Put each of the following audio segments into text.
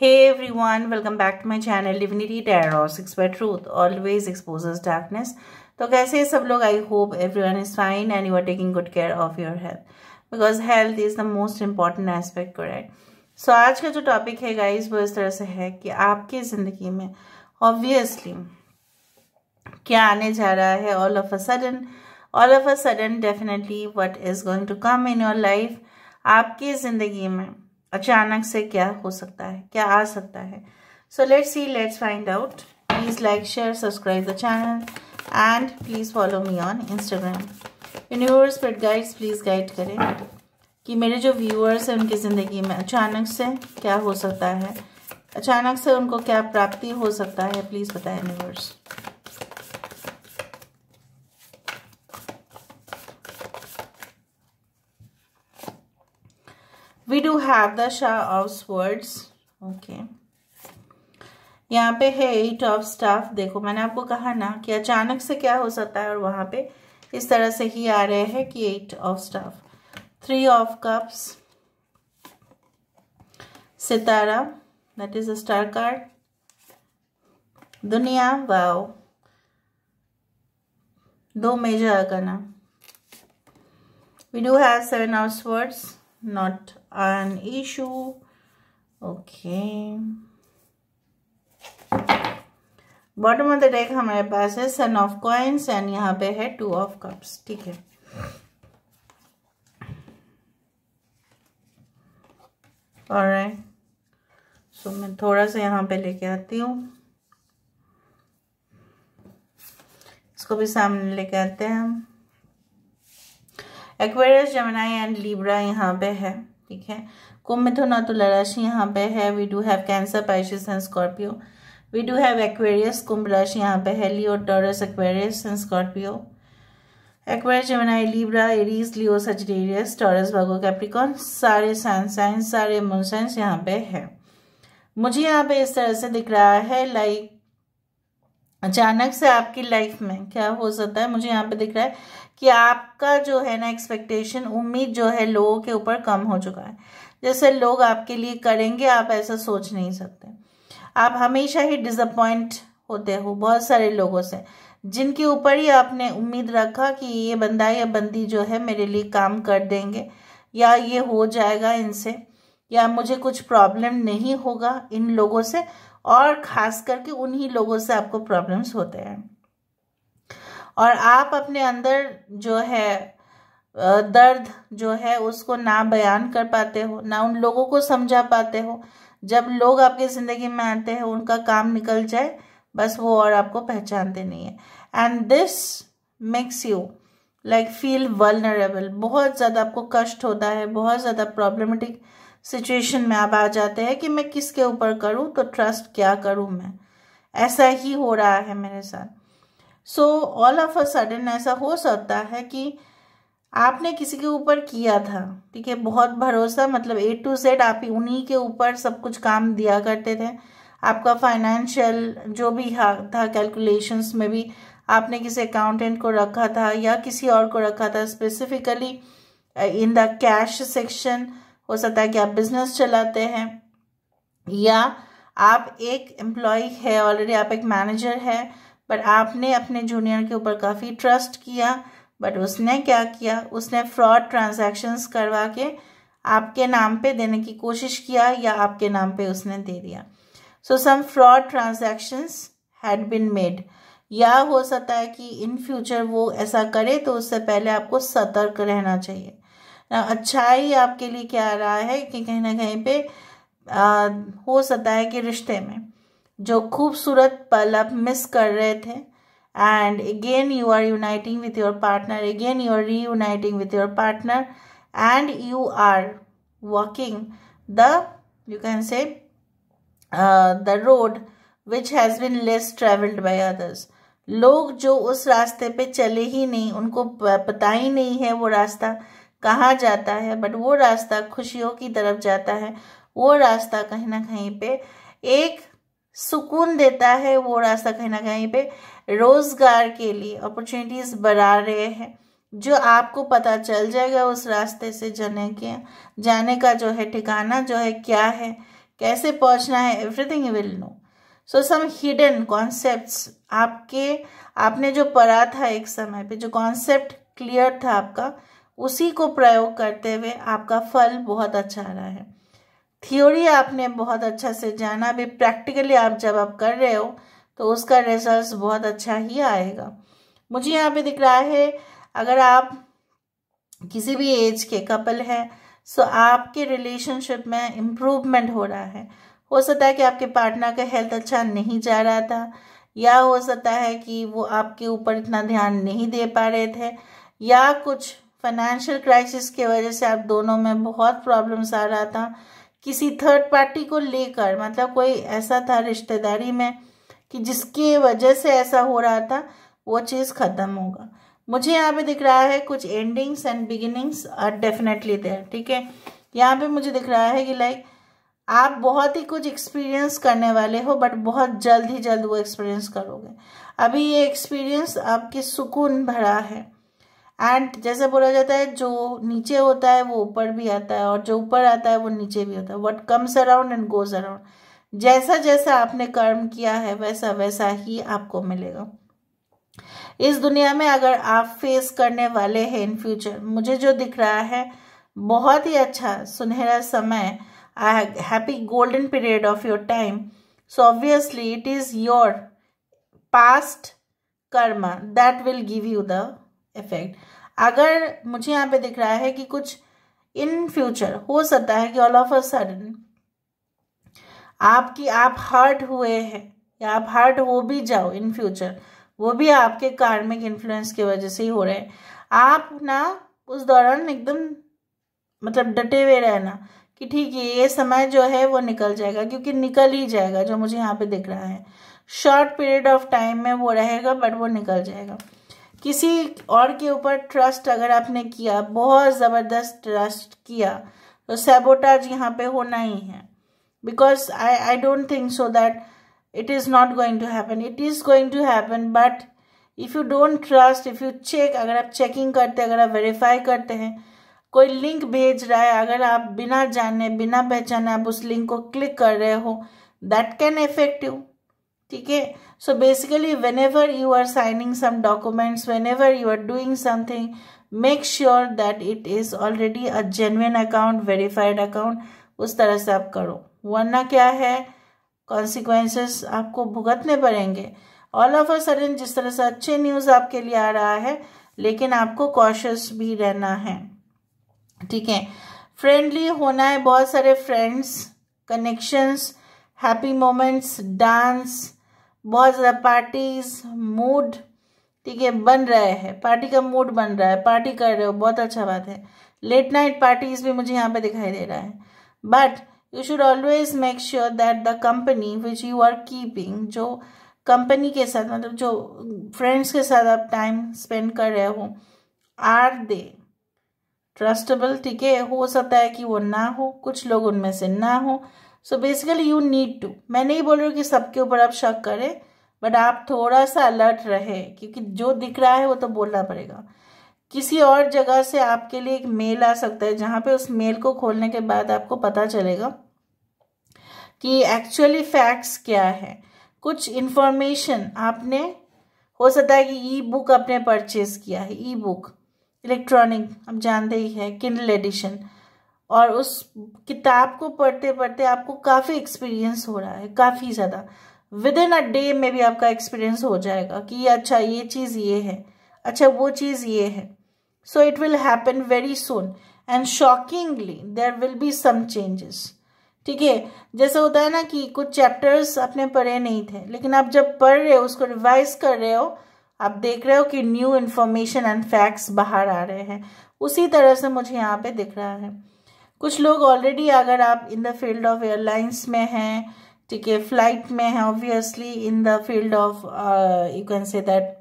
Hey everyone, welcome back to my channel Divinity Tarot, Six by truth always expose darkness तो कैसे सब लोग I hope everyone is fine and you are taking good care of your health because health is the most important aspect at so आज का जो topic है guys वो इस तरह से है कि आपकी ज़िंदगी में ऑब्वियसली क्या आने जा रहा है all of a sudden all of a sudden definitely what is going to come in your life आपकी ज़िंदगी में अचानक से क्या हो सकता है क्या आ सकता है so let's see let's find out please like share subscribe the channel and please follow me on Instagram universe pet guides please guide करें कि मेरे जो व्यूअर्स हैं उनकी ज़िंदगी में अचानक से क्या हो सकता है अचानक से उनको क्या प्राप्ति हो सकता है प्लीज़ बताएं universe we do have the shah of swords okay यहाँ पे है एट ऑफ स्टाफ देखो मैंने आपको कहा ना कि अचानक से क्या हो सकता है और वहां पे इस तरह से ही आ रहे हैं कि eight of staff three of cups सितारा that is a star card दुनिया वाओ दो मेजर का नाम we do have seven of swords not an issue okay bottom of the deck हमारे पास है सन ऑफ कॉइन्स एंड यहाँ पे है टू ऑफ कप्स ठीक है और सो मैं थोड़ा सा यहाँ पे लेके आती हूँ इसको भी सामने लेके आते हैं हम एक्वेरियस जमनाई एंड लीब्रा यहाँ पे है ठीक है कुंभ मिथुन और तुला राशि यहाँ पे है we do have Cancer Pisces and Scorpio we do have Aquarius कुंभ राशि यहाँ पे है Leo Taurus Aquarius and Scorpio Aquarius Gemini Libra Aries Leo Sagittarius Taurus भागो कैप्रिकॉन सारे सैनसाइन सारे मून साइंस यहाँ पे है मुझे यहाँ पे इस तरह से दिख रहा है लाइक अचानक से आपकी लाइफ में क्या हो सकता है मुझे यहाँ पे दिख रहा है कि आपका जो है ना एक्सपेक्टेशन उम्मीद जो है लोगों के ऊपर कम हो चुका है जैसे लोग आपके लिए करेंगे आप ऐसा सोच नहीं सकते आप हमेशा ही डिसअपॉइंट होते हो बहुत सारे लोगों से जिनके ऊपर ही आपने उम्मीद रखा कि ये बंदा या बंदी जो है मेरे लिए काम कर देंगे या ये हो जाएगा इनसे या मुझे कुछ प्रॉब्लम नहीं होगा इन लोगों से और ख़ास करके उन्हीं लोगों से आपको प्रॉब्लम्स होते हैं और आप अपने अंदर जो है दर्द जो है उसको ना बयान कर पाते हो ना उन लोगों को समझा पाते हो जब लोग आपकी ज़िंदगी में आते हैं उनका काम निकल जाए बस वो और आपको पहचानते नहीं है and this makes you like feel vulnerable बहुत ज़्यादा आपको कष्ट होता है बहुत ज़्यादा प्रॉब्लमेटिक सिचुएशन में आप आ जाते हैं कि मैं किसके ऊपर करूँ तो ट्रस्ट क्या करूँ मैं ऐसा ही हो रहा है मेरे साथ so all of a sudden ऐसा हो सकता है कि आपने किसी के ऊपर किया था ठीक है बहुत भरोसा मतलब ए टू जेड आप उन्हीं के ऊपर सब कुछ काम दिया करते थे आपका फाइनेंशियल जो भी था कैलकुलेशंस में भी आपने किसी अकाउंटेंट को रखा था या किसी और को रखा था specifically in the cash section हो सकता है कि आप बिजनेस चलाते हैं या आप एक एम्प्लॉय है ऑलरेडी आप एक मैनेजर है बट आपने अपने जूनियर के ऊपर काफ़ी ट्रस्ट किया बट उसने क्या किया उसने फ्रॉड ट्रांजैक्शंस करवा के आपके नाम पे देने की कोशिश किया या आपके नाम पे उसने दे दिया so some fraud transactions had been made या हो सकता है कि इन फ्यूचर वो ऐसा करे तो उससे पहले आपको सतर्क रहना चाहिए अच्छाई आपके लिए क्या रहा है कि कहीं ना कहीं पे आ, हो सकता है कि रिश्ते में जो खूबसूरत पल आप मिस कर रहे थे and again you are uniting with your partner again you are reuniting with your partner and you are walking the you can say the road which has been less travelled traveled others लोग जो उस रास्ते पे चले ही नहीं उनको पता ही नहीं है वो रास्ता कहाँ जाता है बट वो रास्ता खुशियों की तरफ जाता है वो रास्ता कहीं ना कहीं पे एक सुकून देता है वो रास्ता कहीं ना कहीं पे रोज़गार के लिए अपॉर्चुनिटीज़ बढ़ा रहे हैं जो आपको पता चल जाएगा उस रास्ते से जाने के जाने का जो है ठिकाना जो है क्या है कैसे पहुंचना है everything will know so some hidden concepts आपके आपने जो पढ़ा था एक समय पे जो कॉन्सेप्ट क्लियर था आपका उसी को प्रयोग करते हुए आपका फल बहुत अच्छा आ रहा है थियोरी आपने बहुत अच्छा से जाना भी प्रैक्टिकली आप जब आप कर रहे हो तो उसका रिजल्ट बहुत अच्छा ही आएगा मुझे यहाँ पे दिख रहा है अगर आप किसी भी एज के कपल हैं सो आपके रिलेशनशिप में इम्प्रूवमेंट हो रहा है हो सकता है कि आपके पार्टनर का हेल्थ अच्छा नहीं जा रहा था या हो सकता है कि वो आपके ऊपर इतना ध्यान नहीं दे पा रहे थे या कुछ फाइनेंशियल क्राइसिस की वजह से आप दोनों में बहुत प्रॉब्लम्स आ रहा था किसी थर्ड पार्टी को लेकर मतलब कोई ऐसा था रिश्तेदारी में कि जिसके वजह से ऐसा हो रहा था वो चीज़ ख़त्म होगा मुझे यहाँ पे दिख रहा है कुछ endings and beginnings are definitely there ठीक है यहाँ पे मुझे दिख रहा है कि लाइक आप बहुत ही कुछ एक्सपीरियंस करने वाले हो बट बहुत जल्द ही जल्द वो एक्सपीरियंस करोगे अभी ये एक्सपीरियंस आपके सुकून भरा है एंड जैसे बोला जाता है जो नीचे होता है वो ऊपर भी आता है और जो ऊपर आता है वो नीचे भी होता है what comes around and goes around जैसा जैसा आपने कर्म किया है वैसा वैसा ही आपको मिलेगा इस दुनिया में अगर आप फेस करने वाले हैं इन फ्यूचर मुझे जो दिख रहा है बहुत ही अच्छा सुनहरा समय happy golden period of your time so obviously it is your past karma that will give you the effect अगर मुझे यहाँ पे दिख रहा है कि कुछ इन फ्यूचर हो सकता है कि ऑल ऑफ अ सडन आपकी आप हर्ट हुए हैं या आप हर्ट हो भी जाओ इन फ्यूचर वो भी आपके कार्मिक इन्फ्लुएंस की वजह से ही हो रहे हैं आप ना उस दौरान एकदम मतलब डटे हुए रहना कि ठीक है ये समय जो है वो निकल जाएगा क्योंकि निकल ही जाएगा जो मुझे यहाँ पे दिख रहा है शॉर्ट पीरियड ऑफ टाइम में वो रहेगा बट वो निकल जाएगा किसी और के ऊपर ट्रस्ट अगर आपने किया बहुत ज़बरदस्त ट्रस्ट किया तो सेबोटाज यहाँ पे होना ही है because I I don't think so that it is not going to happen it is going to happen but if you don't trust if you check अगर आप चेकिंग करते हैं अगर आप वेरीफाई करते हैं कोई लिंक भेज रहा है अगर आप बिना जाने बिना पहचाने आप उस लिंक को क्लिक कर रहे हो दैट कैन affect ठीक है so basically whenever you are signing some documents whenever you are doing something make sure that it is already a genuine account verified account उस तरह से आप करो वरना क्या है कॉन्सिक्वेंसेस आपको भुगतने पड़ेंगे ऑल ऑफ अ सडन जिस तरह से अच्छे न्यूज़ आपके लिए आ रहा है लेकिन आपको कॉशस भी रहना है ठीक है फ्रेंडली होना है बहुत सारे friends connections happy moments dance बहुत ज़्यादा पार्टीज मूड ठीक है बन रहे हैं पार्टी का मूड बन रहा है पार्टी कर रहे हो बहुत अच्छा बात है लेट नाइट पार्टीज भी मुझे यहाँ पे दिखाई दे रहा है but you should always make sure that the company which you are keeping जो कंपनी के साथ मतलब जो फ्रेंड्स के साथ आप टाइम स्पेंड कर रहे हो आर दे ट्रस्टेबल ठीक है हो सकता है कि वो ना हो कुछ लोग उनमें से ना हो so basically you need to मैं नहीं बोल रही हूँ कि सबके ऊपर आप शक करें बट आप थोड़ा सा अलर्ट रहे क्योंकि जो दिख रहा है वो तो बोलना पड़ेगा किसी और जगह से आपके लिए एक मेल आ सकता है जहाँ पे उस मेल को खोलने के बाद आपको पता चलेगा कि एक्चुअली फैक्ट्स क्या है कुछ इन्फॉर्मेशन आपने हो सकता है कि ई बुक आपने परचेज किया है ई बुक इलेक्ट्रॉनिक आप जानते ही है किंडल एडिशन और उस किताब को पढ़ते पढ़ते आपको काफ़ी एक्सपीरियंस हो रहा है काफ़ी ज़्यादा विद इन अ डे में भी आपका एक्सपीरियंस हो जाएगा कि अच्छा ये चीज़ ये है अच्छा वो चीज़ ये है so it will happen very soon and shockingly there will be some changes ठीक है जैसे होता है ना कि कुछ चैप्टर्स आपने पढ़े नहीं थे लेकिन आप जब पढ़ रहे हो उसको रिवाइज कर रहे हो आप देख रहे हो कि न्यू इन्फॉर्मेशन एंड फैक्ट्स बाहर आ रहे हैं उसी तरह से मुझे यहाँ पे दिख रहा है कुछ लोग ऑलरेडी अगर आप in the field of airlines में हैं ठीक है फ्लाइट में हैं obviously in the field of you can say that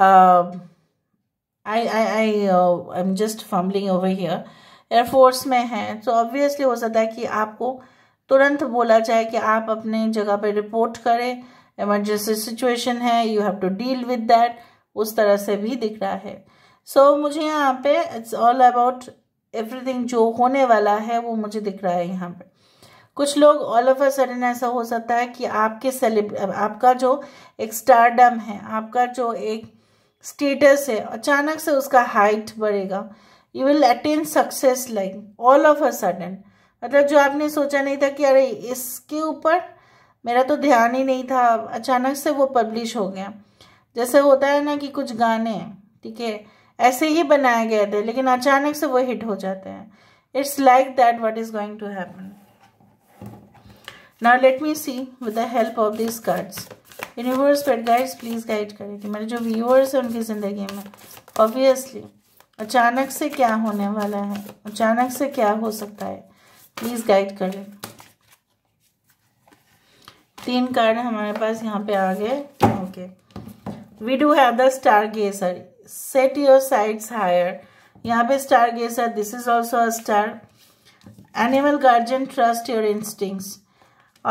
I I I I am just fumbling over here air force में है तो ऑब्वियसली हो सकता है कि आपको तुरंत बोला जाए कि आप अपने जगह पे रिपोर्ट करें इमरजेंसी सिचुएशन है you have to deal with that उस तरह से भी दिख रहा है सो so, मुझे यहाँ पे इट्स ऑल अबाउट एवरीथिंग जो होने वाला है वो मुझे दिख रहा है यहाँ पे कुछ लोग ऑल ऑफ अ सडन ऐसा हो सकता है कि आपके सेलिब्र आपका जो एक स्टारडम है आपका जो एक स्टेटस है अचानक से उसका हाइट बढ़ेगा you will attain success like all of a sudden मतलब जो आपने सोचा नहीं था कि अरे इसके ऊपर मेरा तो ध्यान ही नहीं था अचानक से वो पब्लिश हो गया जैसे होता है ना कि कुछ गाने ठीक है ऐसे ही बनाए गए थे लेकिन अचानक से वो हिट हो जाते हैं it's like that what is going to happen now let me see with the help of this cards universe pet guides please guide करें कि मेरे जो व्यूअर्स हैं उनकी ज़िंदगी में ऑब्वियसली अचानक से क्या होने वाला है अचानक से क्या हो सकता है प्लीज़ गाइड करें तीन कार्ड हमारे पास यहाँ पे आ गए okay we do have the stargazer set your sights higher यहाँ पे stargazer this is also a star animal guardian trust your instincts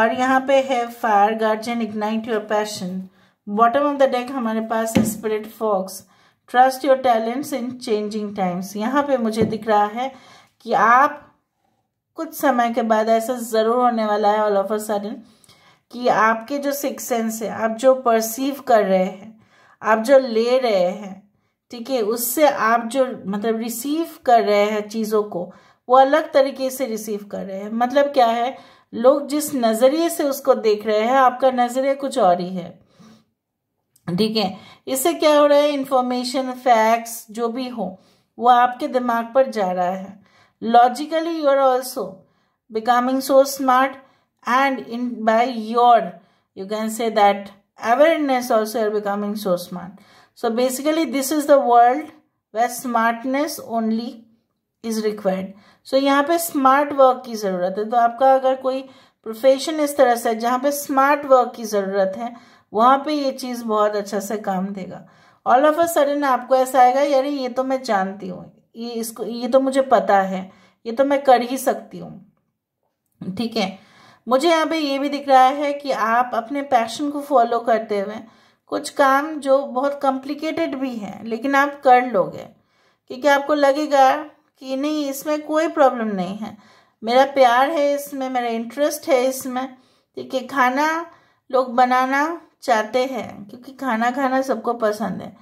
और यहाँ पे है fire guardian ignite your passion bottom of the deck हमारे पास है spirit fox trust your talents in changing times यहाँ पे मुझे दिख रहा है कि आप कुछ समय के बाद ऐसा ज़रूर होने वाला है ऑल ऑफ अ सडन कि आपके जो सिक्स सेंस है आप जो परसीव कर रहे हैं आप जो ले रहे हैं ठीक है उससे आप जो मतलब रिसीव कर रहे हैं चीज़ों को वो अलग तरीके से रिसीव कर रहे हैं मतलब क्या है लोग जिस नज़रिए से उसको देख रहे हैं आपका नज़रिया कुछ और ही है ठीक है इससे क्या हो रहा है इंफॉर्मेशन फैक्ट्स जो भी हो वो आपके दिमाग पर जा रहा है logically you are also becoming so smart and in by your you can say that awareness also you're becoming so smart So basically this is the world where smartness only is required. So यहाँ पे smart work की ज़रूरत है तो आपका अगर कोई profession इस तरह से जहाँ पे स्मार्ट वर्क की ज़रूरत है वहां पे ये चीज़ बहुत अच्छा से काम देगा ऑल ऑफ अ सडन आपको ऐसा आएगा यार ये तो मैं जानती हूँ ये इसको ये तो मुझे पता है ये तो मैं कर ही सकती हूँ ठीक है मुझे यहाँ पे ये भी दिख रहा है कि आप अपने पैशन को फॉलो करते हुए कुछ काम जो बहुत कॉम्प्लिकेटेड भी हैं लेकिन आप कर लोगे क्योंकि आपको लगेगा कि नहीं इसमें कोई प्रॉब्लम नहीं है मेरा प्यार है इसमें मेरा इंटरेस्ट है इसमें ठीक है खाना लोग बनाना चाहते हैं क्योंकि खाना खाना सबको पसंद है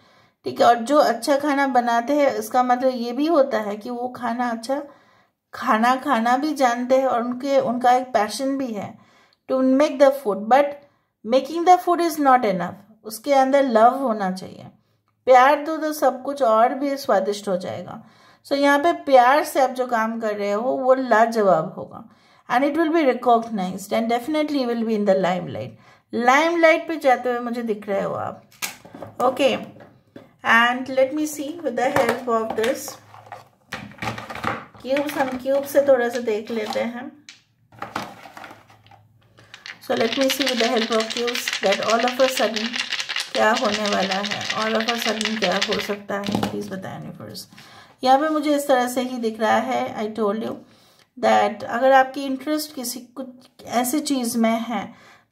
ठीक है और जो अच्छा खाना बनाते हैं इसका मतलब ये भी होता है कि वो खाना अच्छा खाना खाना भी जानते हैं और उनके उनका एक पैशन भी है to make the food but making the food is not enough उसके अंदर लव होना चाहिए प्यार दो तो, तो सब कुछ और भी स्वादिष्ट हो जाएगा सो so, यहाँ पे प्यार से आप जो काम कर रहे हो वो लाजवाब होगा and it will be recognise and definitely will be in the limelight limelight पर जाते हुए मुझे दिख रहे हो आप okay and let me see with the help of this cubes हम क्यूब से थोड़ा सा देख लेते हैं so let me see with the help of cubes that all of a sudden क्या होने वाला है ऑल अगर अ सडन क्या हो सकता है प्लीज़ बताएं यूनिवर्स यहाँ पे मुझे इस तरह से ही दिख रहा है आई टोल्ड यू दैट अगर आपकी इंटरेस्ट किसी कुछ ऐसी चीज़ में है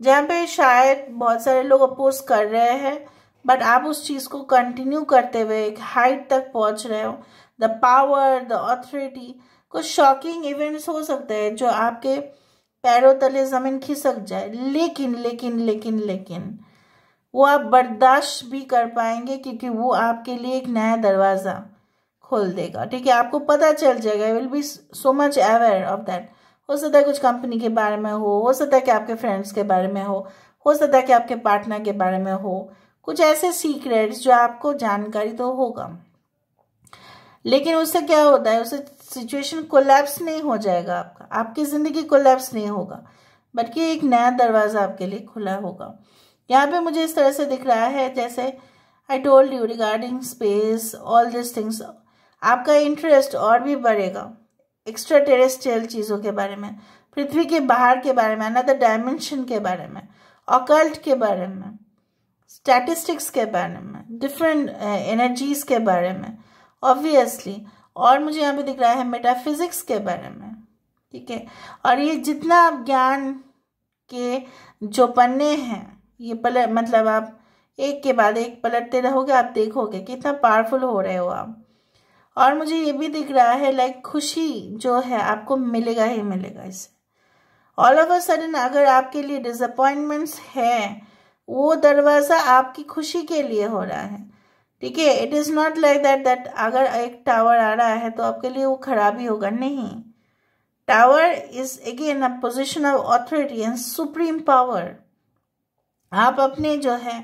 जहाँ पे शायद बहुत सारे लोग अपोज कर रहे हैं बट आप उस चीज़ को कंटिन्यू करते हुए एक हाइट तक पहुँच रहे हो द पावर द ऑथोरिटी कुछ शॉकिंग इवेंट्स हो सकते हैं जो आपके पैरों तले ज़मीन खिसक जाए लेकिन लेकिन लेकिन लेकिन वो आप बर्दाश्त भी कर पाएंगे क्योंकि वो आपके लिए एक नया दरवाज़ा खोल देगा ठीक है आपको पता चल जाएगा will be so much aware of that हो सकता है कुछ कंपनी के बारे में हो हो सकता है कि आपके फ्रेंड्स के बारे में हो हो सकता है कि आपके पार्टनर के बारे में हो कुछ ऐसे सीक्रेट्स जो आपको जानकारी तो होगा लेकिन उससे क्या होता है उससे सिचुएशन कोलैप्स नहीं हो जाएगा आपका आपकी ज़िंदगी कोलैप्स नहीं होगा बल्कि एक नया दरवाज़ा आपके लिए खुला होगा यहाँ पे मुझे इस तरह से दिख रहा है जैसे I told you regarding space all this things आपका इंटरेस्ट और भी बढ़ेगा एक्स्ट्रा टेरेस्ट्रियल चीज़ों के बारे में पृथ्वी के बाहर के बारे में अनदर डायमेंशन के बारे में ऑकल्ट के बारे में स्टैटिस्टिक्स के बारे में डिफरेंट एनर्जीज eh, के बारे में ऑब्वियसली और मुझे यहाँ पे दिख रहा है मेटाफिजिक्स के बारे में ठीक है और ये जितना आप ज्ञान के जो पन्ने हैं ये पलट मतलब आप एक के बाद एक पलटते रहोगे आप देखोगे कितना पावरफुल हो रहे हो आप और मुझे ये भी दिख रहा है लाइक खुशी जो है आपको मिलेगा ही मिलेगा इससे ऑल ऑफ अ सडन अगर आपके लिए डिसअपॉइंटमेंट्स हैं वो दरवाज़ा आपकी खुशी के लिए हो रहा है ठीक है it is not like that that अगर एक टावर आ रहा है तो आपके लिए वो खराब ही होगा नहीं tower is again a position of authority and supreme power आप अपने जो है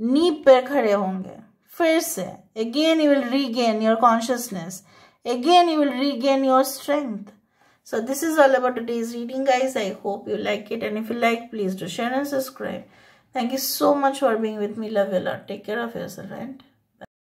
नीब पे खड़े होंगे फिर से again you will regain your consciousness again you will regain your strength so this is all about days reading guys I hope you like it and if you like please do share and subscribe thank you so much for being with me love you lot take care of your sir and